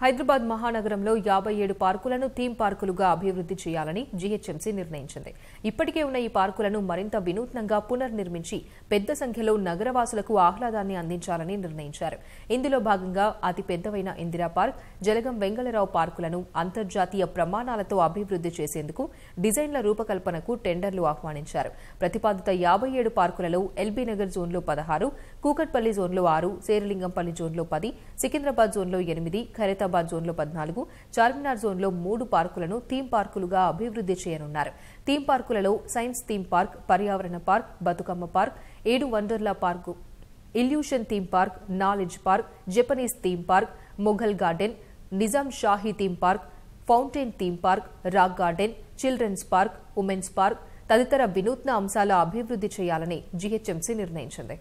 హైదరాబాద్ మహానగరంలో యాభై ఏడు పార్కులను థీమ్ పార్కులుగా అభివృద్ధి చేయాలని జీహెచ్ఎంసీ నిర్ణయించింది ఇప్పటికే ఉన్న ఈ పార్కులను మరింత వినూత్నంగా పునర్నిర్మించి పెద్ద సంఖ్యలో నగరవాసులకు ఆహ్లాదాన్ని అందించాలని నిర్ణయించారు ఇందులో భాగంగా అతి పెద్దవైన ఇందిరా పార్క్ జలగం వెంగళరావు పార్కులను అంతర్జాతీయ ప్రమాణాలతో అభివృద్ధి చేసేందుకు డిజైన్ల రూపకల్పనకు టెండర్లు ఆహ్వానించారు ప్రతిపాదిత యాభై ఏడు పార్కులలో ఎల్బీనగర్ జోన్లో పదహారు కూకట్పల్లి జోన్లో ఆరు శేరలింగంపల్లి జోన్లో పది సికింద్రాబాద్ జోన్లో ఎనిమిది ఖరీత ఖైరతాబాద్ జోన్లో పద్నాలుగు చార్మినార్ జోన్లో మూడు పార్కులను థీమ్ పార్కులుగా అభివృద్ధి చేయనున్నారు థీమ్ పార్కులలో సైన్స్ థీమ్ పార్క్ పర్యావరణ పార్క్ బతుకమ్మ పార్క్ ఏడు Wonderla park illusion theme park knowledge park Japanese theme park Mughal garden Nizam Shahi theme park fountain theme park rock garden children's park women's park తదితర వినూత్న అంశాల అభివృద్ధి చేయాలని జీహెచ్ఎంసీ నిర్ణయించింది